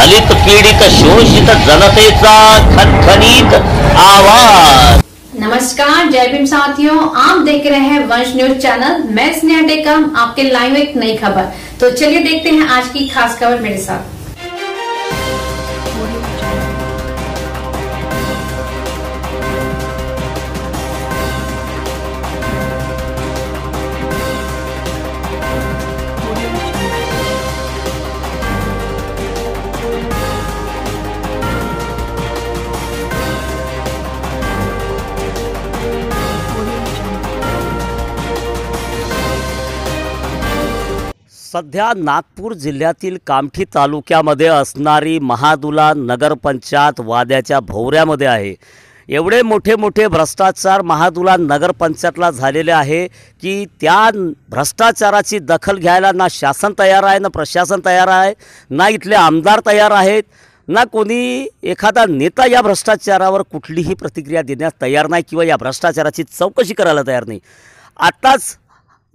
दलित पीड़ित शोषित जनते खनखनीत आवाज नमस्कार जय भीम साथियों आप देख रहे हैं वंश न्यूज चैनल मैं स्नेहा टेकम आपके लाइव एक नई खबर तो चलिए देखते हैं आज की खास खबर मेरे साथ सध्या नागपूर जिल्ह्यातील कामठी तालुक्यामध्ये असणारी महादुला नगरपंचायत वाद्याच्या भोवऱ्यामध्ये आहे एवढे मोठे मोठे भ्रष्टाचार महादुला नगरपंचायतला झालेले आहे की त्या भ्रष्टाचाराची दखल घ्यायला ना शासन तयार आहे ना प्रशासन तयार आहे ना इथले आमदार तयार आहेत ना कोणी एखादा नेता या भ्रष्टाचारावर कुठलीही प्रतिक्रिया देण्यास तयार नाही किंवा या भ्रष्टाचाराची चौकशी करायला तयार नाही आत्ताच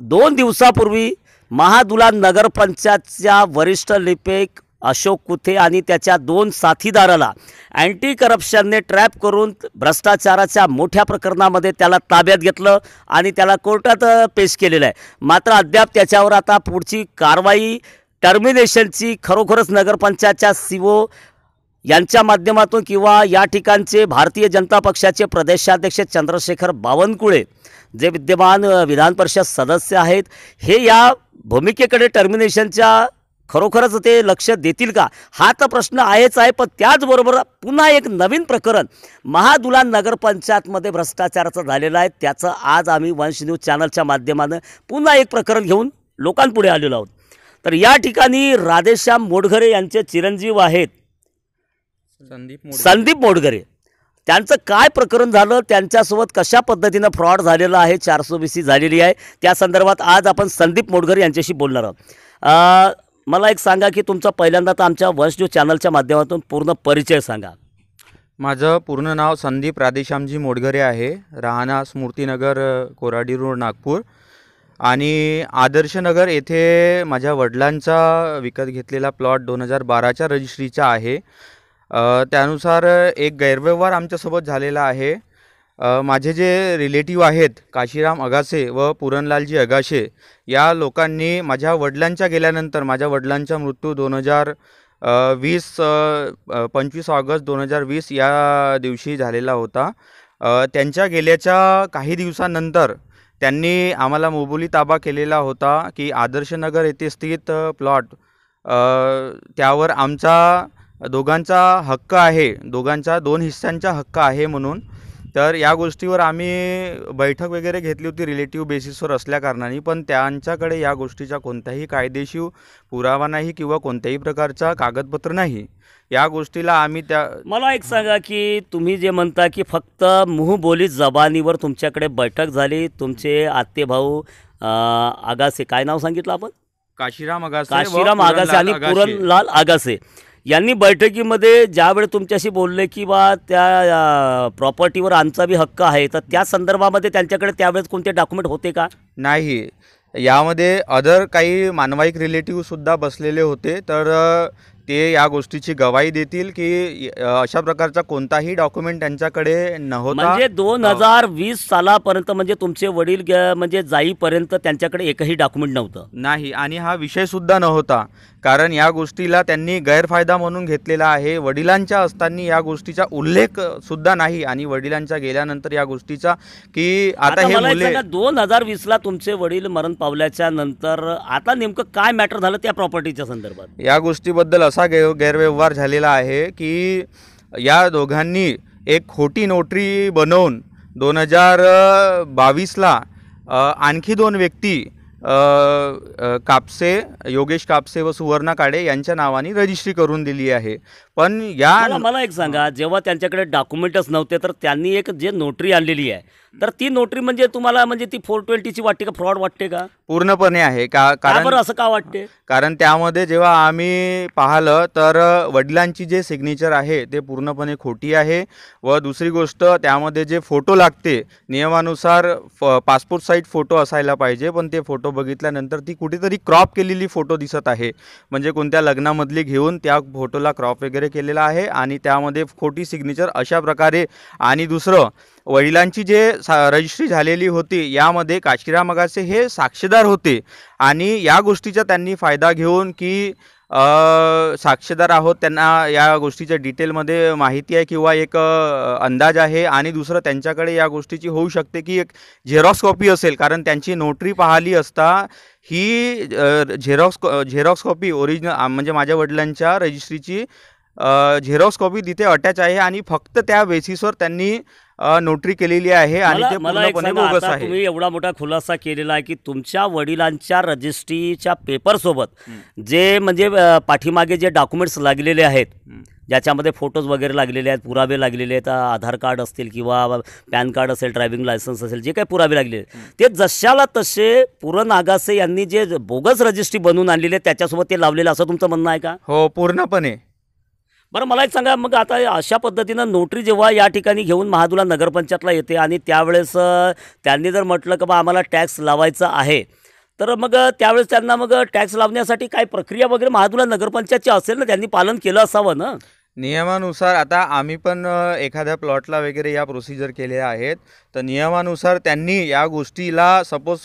दोन दिवसापूर्वी महादुला नगरपंचायतच्या वरिष्ठ लिपिक अशोक कुथे आणि त्याच्या दोन साथीदाराला अँटी करप्शनने ट्रॅप करून भ्रष्टाचाराच्या मोठ्या प्रकरणामध्ये त्याला ताब्यात घेतलं आणि त्याला कोर्टात पेश केलेलं आहे मात्र अद्याप त्याच्यावर आता पुढची कारवाई टर्मिनेशनची खरोखरच नगरपंचायतच्या ओ यांच्या माध्यमातून किंवा या ठिकाणचे भारतीय जनता पक्षाचे प्रदेशाध्यक्ष चंद्रशेखर बावनकुळे जे विद्यमान विधान परिषद सदस्य आहेत हे या भूमिकेकडे टर्मिनेशनच्या खरोखरच ते लक्ष देतील का हा तर प्रश्न आहेच आहे पण त्याचबरोबर पुन्हा एक नवीन प्रकरण महादुला नगरपंचायतमध्ये भ्रष्टाचाराचं झालेलं आहे त्याचं आज आम्ही वंश न्यूज चॅनलच्या माध्यमानं पुन्हा एक प्रकरण घेऊन लोकांपुढे आलेलो आहोत तर या ठिकाणी राधेश्याम मोडघरे यांचे चिरंजीव आहेत संदीप संदीप मोडघरे त्यांचं काय प्रकरण झालं त्यांच्यासोबत कशा पद्धतीनं फ्रॉड झालेलं आहे बी सी झालेली आहे त्या संदर्भात आज आपण संदीप मोडघर यांच्याशी बोलणार आहोत मला एक सांगा की तुमचा पहिल्यांदा तर आमच्या वंश न्यूज चॅनलच्या माध्यमातून पूर्ण परिचय सांगा माझं पूर्ण नाव संदीप राधेश्यामजी मोडघरे आहे राहणा स्मृतीनगर कोराडी रोड नागपूर आणि आदर्शनगर येथे माझ्या वडिलांचा विकत घेतलेला प्लॉट दोन हजार बाराच्या रजिस्ट्रीचा आहे त्यानुसार एक गैरव्यवहार आमच्यासोबत झालेला आहे माझे जे रिलेटिव्ह आहेत काशीराम अगासे व पुरणलालजी अगाशे या लोकांनी माझ्या वडिलांच्या गेल्यानंतर माझ्या वडिलांचा मृत्यू दोन हजार वीस पंचवीस ऑगस्ट दोन हजार वीस या दिवशी झालेला होता त्यांच्या गेल्याच्या काही दिवसानंतर त्यांनी आम्हाला मोबुली ताबा केलेला होता की आदर्शनगर येथे स्थित प्लॉट त्यावर आमचा दोघांचा हक्क आहे दोघांचा दोन हिस्सांचा हक्क आहे म्हणून तर या गोष्टीवर आम्ही बैठक वगैरे घेतली होती रिलेटिव्ह बेसिसवर कारणाने पण त्यांच्याकडे या गोष्टीचा कोणत्याही कायदेशीर पुरावा नाही किंवा कोणत्याही प्रकारचा कागदपत्र नाही या गोष्टीला आम्ही त्या मला एक सांगा की तुम्ही जे म्हणता की फक्त मुहबोली जबानीवर तुमच्याकडे बैठक झाली तुमचे आत्ते भाऊ आगासे काय नाव सांगितलं आपण काशीराम आगासे काशीराम आगासे आणि पुरणलाल आगासे यांनी बैठकीमध्ये ज्यावेळेस तुमच्याशी बोलले की बा त्या प्रॉपर्टीवर आमचा बी हक्क आहे तर त्या संदर्भामध्ये त्यांच्याकडे त्यावेळेस कोणते डॉक्युमेंट होते का नाही यामध्ये अदर काही मानवाईक रिलेटिव्हसुद्धा बसलेले होते तर ते या गोष्टीची गवाही देतील की अशा प्रकारचा कोणताही डॉक्युमेंट त्यांच्याकडे नव्हता म्हणजे दोन हजार वीस सालापर्यंत म्हणजे तुमचे वडील म्हणजे जाईपर्यंत त्यांच्याकडे एकही डॉक्युमेंट नव्हतं नाही आणि हा विषय सुद्धा नव्हता कारण या गोष्टीला त्यांनी गैरफायदा म्हणून घेतलेला आहे वडिलांच्या असताना या गोष्टीचा उल्लेख सुद्धा नाही आणि वडिलांच्या गेल्यानंतर या गोष्टीचा की आता हे दोन हजार वीस ला तुमचे वडील मरण पावल्याच्या नंतर आता नेमकं काय मॅटर झालं त्या प्रॉपर्टीच्या संदर्भात या गोष्टीबद्दल असा गैर गैरव्यवहार झालेला आहे की या दोघांनी एक खोटी नोटरी बनवून दोन हजार बावीसला आणखी दोन व्यक्ती कापसे योगेश कापसे व सुवर्णा काडे यांच्या नावाने रजिस्ट्री करून दिली आहे पण या मला एक सांगा जेव्हा त्यांच्याकडे डॉक्युमेंटच नव्हते तर त्यांनी एक जे नोटरी आणलेली आहे तर ती नोटरी म्हणजे तुम्हाला म्हणजे ती फोर ट्वेंटीची वाटते का फ्रॉड वाटते का पूर्णपणे आहे का कारण असं का वाटते कारण त्यामध्ये जेव्हा आम्ही पाहिलं तर वडिलांची जे सिग्नेचर आहे ते पूर्णपणे खोटी आहे व दुसरी गोष्ट त्यामध्ये जे फोटो लागते नियमानुसार पासपोर्ट साईज फोटो असायला पाहिजे पण ते फोटो बघितल्यानंतर ती कुठेतरी क्रॉप केलेली फोटो दिसत आहे म्हणजे कोणत्या लग्नामधली घेऊन त्या फोटोला क्रॉप वगैरे केलेला आहे आणि त्यामध्ये खोटी सिग्नेचर अशा प्रकारे आणि दुसरं वडिलांची जे सा रजिस्ट्री झालेली होती यामध्ये काशिराम मगासे हे साक्षीदार होते आणि या गोष्टीचा त्यांनी फायदा घेऊन की साक्षीदार आहोत त्यांना या गोष्टीच्या डिटेलमध्ये माहिती आहे किंवा एक अंदाज आहे आणि दुसरं त्यांच्याकडे या गोष्टीची होऊ शकते की एक झेरॉक्स कॉपी असेल कारण त्यांची नोटरी पाहिली असता ही झेरॉक्स झेरॉक्स कॉपी ओरिजिनल म्हणजे माझ्या वडिलांच्या रजिस्ट्रीची झेरॉक्स कॉपी तिथे अटॅच आहे आणि फक्त त्या बेसिसवर त्यांनी नोटरी केलेली आहे आणि ते पूर्णपणे बोगस आहे तुम्ही एवढा मोठा खुलासा केलेला आहे की तुमच्या वडिलांच्या रजिस्ट्रीच्या पेपर सोबत जे म्हणजे पाठीमागे जे डॉक्युमेंट्स लागलेले आहेत ज्याच्यामध्ये फोटोज वगैरे लागलेले आहेत पुरावे लागलेले आहेत आधार कार्ड असतील किंवा पॅन कार्ड असेल ड्रायव्हिंग लायसन्स असेल जे काही पुरावे लागले ते जशाला तसे पुरण नागासे यांनी जे बोगस रजिस्ट्री बनवून आणलेली आहे त्याच्यासोबत ते लावलेलं असं तुमचं म्हणणं आहे का हो पूर्णपणे बरं मला एक सांगा मग आता अशा पद्धतीनं नोटरी जेव्हा या ठिकाणी घेऊन महादुला नगरपंचायतला येते आणि त्यावेळेस त्यांनी जर म्हटलं की बा आम्हाला टॅक्स लावायचा आहे तर मग त्यावेळेस त्यांना मग टॅक्स लावण्यासाठी काय प्रक्रिया वगैरे महादुला नगरपंचायतची असेल ना त्यांनी पालन केलं असावं ना नियमानुसार आता आम्ही पण एखाद्या प्लॉटला वगैरे या प्रोसिजर केले आहेत तर नियमानुसार त्यांनी या गोष्टीला सपोज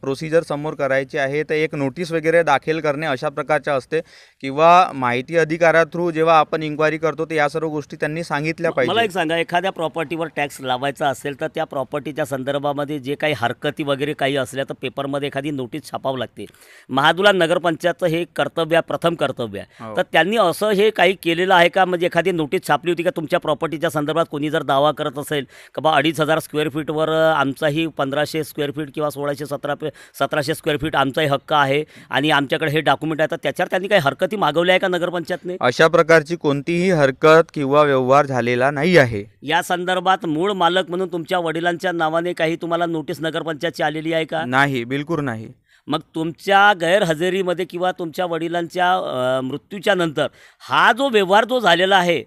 प्रोसिजर समोर करायची आहे तर एक नोटीस वगैरे दाखल करणे अशा प्रकारच्या असते किंवा माहिती अधिकारा थ्रू जेव्हा आपण इन्क्वायरी करतो तर या सर्व गोष्टी त्यांनी सांगितल्या पाहिजे मला एक सांगा एखाद्या प्रॉपर्टीवर टॅक्स लावायचा असेल तर त्या प्रॉपर्टीच्या संदर्भामध्ये जे काही हरकती वगैरे काही असल्या तर पेपरमध्ये एखादी नोटीस छापावं लागते महादुला नगरपंचायतचं हे कर्तव्य प्रथम कर्तव्य आहे हो. तर त्यांनी असं हे काही केलेलं आहे का म्हणजे एखादी नोटीस छापली होती का तुमच्या प्रॉपर्टीच्या संदर्भात कोणी जर दावा करत असेल का बा अडीच हजार स्क्वेअर फीटवर आमचाही पंधराशे स्क्वेअर फीट किंवा सोळाशे सतरा सतराशे स्क्वेअर फीट आमचाही हक्क आहे आणि आमच्याकडे हे डॉक्युमेंट आहे तर त्याच्यावर त्यांनी काही हरकती मागवली आहे का नगरपंचायतने अशा प्रकारची कोणतीही हरकत किंवा व्यवहार झालेला नाही आहे या संदर्भात मूळ मालक म्हणून तुमच्या वडिलांच्या नावाने काही तुम्हाला नोटीस नगरपंचायतची आलेली आहे का नाही बिलकुल नाही मग तुमच्या गैरहजेरीमध्ये किंवा तुमच्या वडिलांच्या मृत्यूच्या नंतर हा जो व्यवहार जो झालेला आहे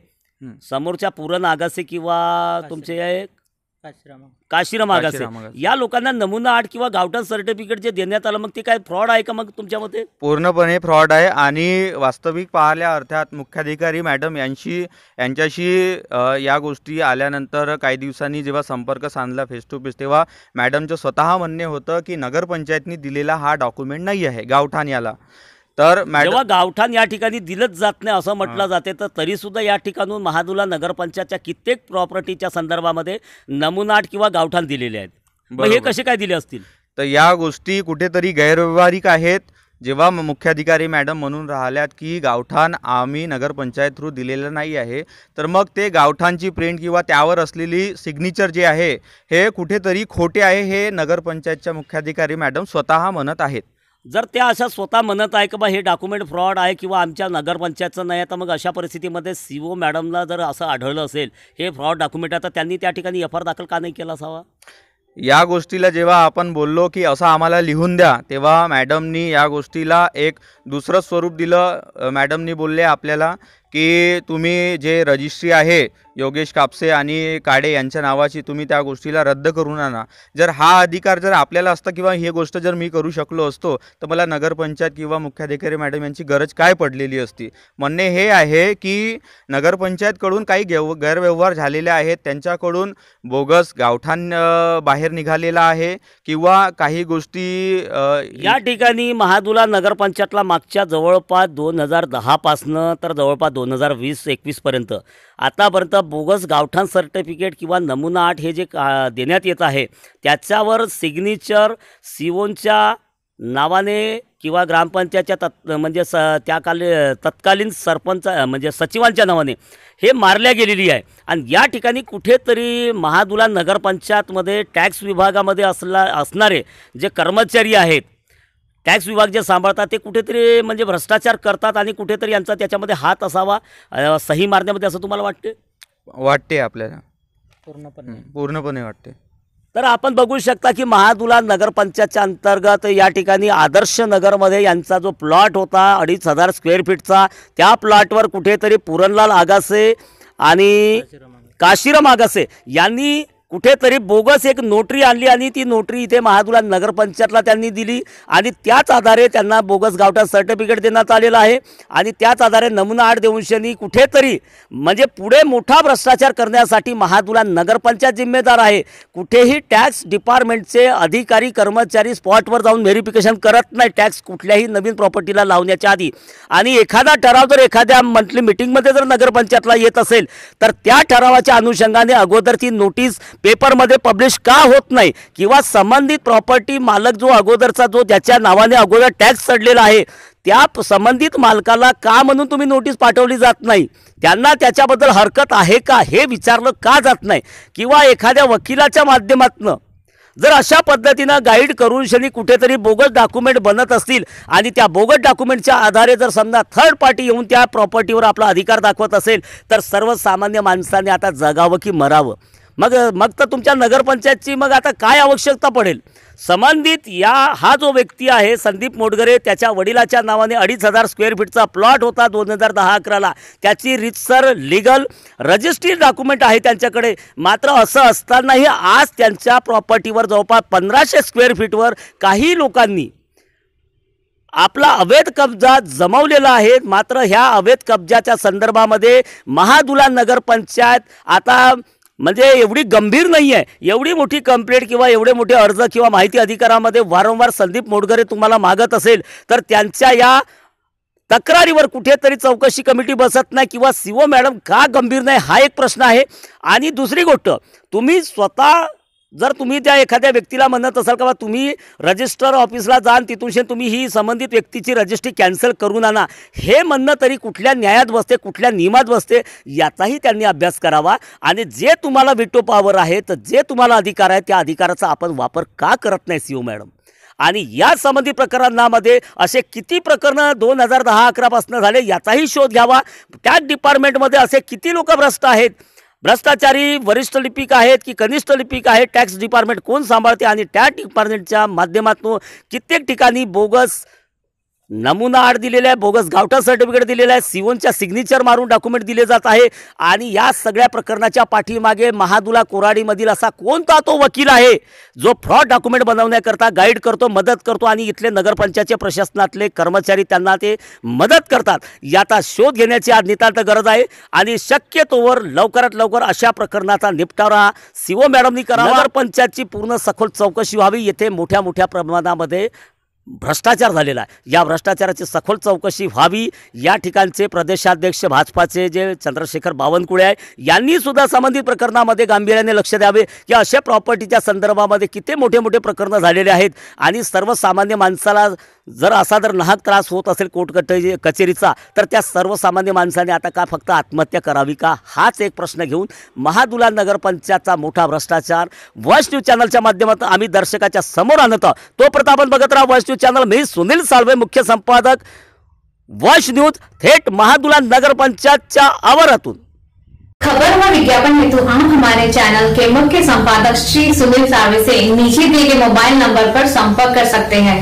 समोरच्या पुरण आगासे किंवा तुमचे काशीराम या लोकांना नमुना आठ किंवा गावठाण सर्टिफिकेट जे देण्यात आलं मग ते काय फ्रॉड आहे का मग तुमच्या मते पूर्णपणे फ्रॉड आहे आणि वास्तविक पाहल्या अर्थात मुख्याधिकारी मॅडम यांशी यांच्याशी या गोष्टी आल्यानंतर काही दिवसांनी जेव्हा संपर्क साधला फेस टू फेस तेव्हा मॅडमचं स्वतः म्हणणे होतं की नगरपंचायतनी दिलेला हा डॉक्युमेंट नाही आहे गावठाण याला तर जेव्हा गावठाण या ठिकाणी दिलंच जात नाही असं म्हटलं जाते तर तरी सुद्धा या ठिकाणून महादुला नगरपंचायतच्या कित्येक प्रॉपर्टीच्या संदर्भामध्ये नमुनाट किंवा गावठाण दिलेले आहेत मग हे कसे काय दिले असतील तर या गोष्टी कुठेतरी गैरव्यवहारिक आहेत जेव्हा मुख्याधिकारी मॅडम म्हणून राहिल्यात की गावठाण आम्ही नगरपंचायत थ्रू दिलेलं नाही आहे तर मग ते गावठाणची प्रिंट किंवा त्यावर असलेली सिग्नेचर जे आहे हे कुठेतरी खोटे आहे हे नगरपंचायतच्या मुख्याधिकारी मॅडम स्वतः म्हणत आहेत जर त्या अशा स्वतः म्हणत आहे की बा हे डॉक्युमेंट फ्रॉड आहे किंवा आमच्या नगरपंचायतचं नाही आहे तर मग अशा परिस्थितीमध्ये सी ओ e मॅडमला जर असं आढळलं असेल हे फ्रॉड डॉक्युमेंट आता त्यांनी त्या ठिकाणी एफ दाखल का नाही केला असावा या गोष्टीला जेव्हा आपण बोललो की असं आम्हाला लिहून द्या तेव्हा मॅडमनी या गोष्टीला एक दुसरं स्वरूप दिलं मॅडमनी बोलले आपल्याला की तुम्ही जे रजिस्ट्री आहे योगेश कापसे आणि काडे यांच्या नावाची तुम्ही त्या गोष्टीला रद्द करून आणा जर हा अधिकार जर आपल्याला असता किंवा ही गोष्ट जर मी करू शकलो असतो तर मला नगरपंचायत किंवा मुख्याधिकारी मॅडम यांची गरज काय पडलेली असती म्हणणे हे आहे की नगरपंचायतकडून काही गेव गैरव्यवहार झालेले आहेत त्यांच्याकडून बोगस गावठाण बाहेर निघालेला आहे किंवा काही गोष्टी या ठिकाणी महादुला नगरपंचायतला मागच्या जवळपास दोन हजार दहापासनं तर जवळपास दोन हजार वीस एकवीसपर्यंत आतापर्यंत बोगस गावठाण सर्टिफिकेट किंवा नमुना आठ हे जे का देण्यात येत आहे त्याच्यावर सिग्नेचर सीओनच्या नावाने किंवा ग्रामपंचायतच्या तत् म्हणजे स त्या काल तत्कालीन सरपंच म्हणजे सचिवांच्या नावाने हे मारल्या गेलेली आहे आणि या ठिकाणी कुठेतरी महादुला नगरपंचायतमध्ये टॅक्स विभागामध्ये असला असणारे जे कर्मचारी आहेत टॅक्स विभाग जे सांभाळतात ते कुठेतरी म्हणजे भ्रष्टाचार करतात आणि कुठेतरी यांचा त्याच्यामध्ये हात असावा सही मारण्यामध्ये असं तुम्हाला वाटते वाटते आपल्याला पूर्णपणे पूर्णपणे वाटते तर आपण बघू शकता की महादुला नगरपंचायतच्या अंतर्गत या ठिकाणी आदर्श नगरमध्ये यांचा जो प्लॉट होता अडीच हजार स्क्वेअर फीटचा त्या प्लॉटवर कुठेतरी पुरणलाल आगासे आणि काशीराम आगासे यांनी कुठेतरी बोगस एक नोटरी आणली आणि ती नोटरी इथे महादुला नगरपंचायतला त्यांनी दिली आणि त्याच आधारे त्यांना बोगस गावठा सर्टिफिकेट देण्यात आलेलं आहे आणि त्याच आधारे नमुना आठ देऊनशेनी कुठेतरी म्हणजे पुढे मोठा भ्रष्टाचार करण्यासाठी महादुला नगरपंचायत जिम्मेदार आहे कुठेही टॅक्स डिपार्टमेंटचे अधिकारी कर्मचारी स्पॉटवर जाऊन व्हेरिफिकेशन करत नाही टॅक्स कुठल्याही नवीन प्रॉपर्टीला लावण्याच्या आधी आणि एखादा ठराव जर एखाद्या मंथली मिटिंगमध्ये जर नगरपंचायतला येत असेल तर त्या ठरावाच्या अनुषंगाने अगोदर ती नोटीस पेपरमध्ये पब्लिश का होत नाही किंवा संबंधित प्रॉपर्टी मालक जो अगोदरचा जो त्याच्या नावाने अगोदर टॅक्स चढलेला आहे त्या संबंधित मालकाला का म्हणून तुम्ही नोटीस पाठवली जात नाही त्यांना त्याच्याबद्दल हरकत आहे का हे विचारलं का जात नाही किंवा एखाद्या वकिलाच्या माध्यमातून जर अशा पद्धतीनं गाईड करून शनी कुठेतरी बोगस डॉक्युमेंट बनत असतील आणि त्या बोगस डॉक्युमेंटच्या आधारे जर समजा थर्ड पार्टी येऊन त्या प्रॉपर्टीवर आपला अधिकार दाखवत असेल तर सर्वसामान्य माणसाने आता जगावं की मरावं मग मग तर तुमच्या नगरपंचायतची मग आता काय आवश्यकता पडेल संबंधित या हा जो व्यक्ती आहे संदीप मोडगरे त्याच्या वडिलाच्या नावाने अडीच हजार स्क्वेअर फीटचा प्लॉट होता दोन हजार दहा अकराला त्याची रितसर लिगल रजिस्ट्री डॉक्युमेंट आहे त्यांच्याकडे मात्र असं असतानाही आज त्यांच्या प्रॉपर्टीवर जवळपास पंधराशे स्क्वेअर फीटवर काही लोकांनी आपला अवैध कब्जा जमवलेला आहे मात्र ह्या अवैध कब्जाच्या संदर्भामध्ये महादुला नगरपंचायत आता म्हणजे एवढी गंभीर नाही आहे एवढी मोठी कंप्लेंट किंवा एवढे मोठे अर्ज किंवा माहिती अधिकारामध्ये वारंवार संदीप मोडगरे तुम्हाला मागत असेल तर त्यांच्या या तक्रारीवर कुठेतरी चौकशी कमिटी बसत नाही किंवा सीओ मॅडम का गंभीर नाही हा एक प्रश्न आहे आणि दुसरी गोष्ट तुम्ही स्वतः जर तुम्ही त्या एखाद्या व्यक्तीला म्हणत असाल का तुम्ही रजिस्टर ऑफिसला जाण तिथूनशी तुम्ही ही संबंधित व्यक्तीची रजिस्ट्री कॅन्सल करून आणा हे म्हणणं तरी कुठल्या न्यायात बसते कुठल्या नियमात बसते याचाही त्यांनी अभ्यास करावा आणि जे तुम्हाला विटो पॉवर आहे तर जे तुम्हाला अधिकार आहे त्या अधिकाराचा आपण वापर का करत नाही सीओ मॅडम आणि या संबंधी प्रकरणामध्ये असे किती प्रकरणं दोन हजार दहा अकरापासून झाले याचाही शोध घ्यावा त्याच डिपार्टमेंटमध्ये असे किती लोक भ्रष्ट आहेत भ्रष्टाचारी वरिष्ठ लिपिक आहेत की कनिष्ठ लिपिक आहेत टॅक्स डिपार्टमेंट कोण सांभाळते आणि त्या डिपार्टमेंटच्या माध्यमातून कित्येक ठिकाणी बोगस नमुना आड दिलेला आहे बोगस गावठा सर्टिफिकेट दिलेला आहे सिवनच्या सिग्नेचर मारून डॉक्युमेंट दिले जात आहे आणि या सगळ्या प्रकरणाच्या पाठीमागे महादुला मधील असा कोणता तो वकील आहे जो फ्रॉड डॉक्युमेंट बनवण्याकरता गाईड करतो मदत करतो आणि इथले नगरपंचायतचे प्रशासनातले कर्मचारी त्यांना ते मदत करतात याचा शोध घेण्याची आज नितांत गरज आहे आणि शक्यतोवर लवकरात लवकर अशा प्रकरणाचा निपटारा सिओ मॅडमनी करा नगरपंचायतची पूर्ण सखोल चौकशी व्हावी येथे मोठ्या मोठ्या प्रमाणामध्ये भ्रष्टाचार झालेला आहे या भ्रष्टाचाराची सखोल चौकशी व्हावी या ठिकाणचे प्रदेशाध्यक्ष भाजपाचे जे चंद्रशेखर बावनकुळे आहे सुद्धा संबंधित प्रकरणामध्ये गांभीर्याने लक्ष द्यावे की अशा प्रॉपर्टीच्या संदर्भामध्ये किती मोठे मोठे प्रकरणं झालेले आहेत आणि सर्वसामान्य माणसाला जर असा जर नाहक त्रास होत असेल कोर्ट कचेरीचा तर त्या सर्वसामान्य माणसाने आता का फक्त आत्महत्या करावी का हाच एक प्रश्न घेऊन महादुला नगरपंचायतचा मोठा भ्रष्टाचार वॉइस न्यूज चॅनलच्या माध्यमातून आम्ही दर्शकाच्या समोर आणतो तो तोपर्यंत आपण बघत राहा वॉइस न्यूज चैनल मी सुनील सालवे मुख्य संपादक वॉश न्यूज थेट महादुला नगर ऐसी आवारातून खबर व विज्ञापन हेतु हम हमारे चैनल के मुख्य संपादक श्री सुनील सावे से नीचे दिए गए मोबाइल नंबर पर संपर्क कर सकते हैं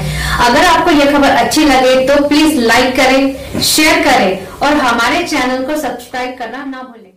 अगर आपको यह खबर अच्छी लगे तो प्लीज लाइक करें शेयर करें और हमारे चैनल को सब्सक्राइब करना ना भूलें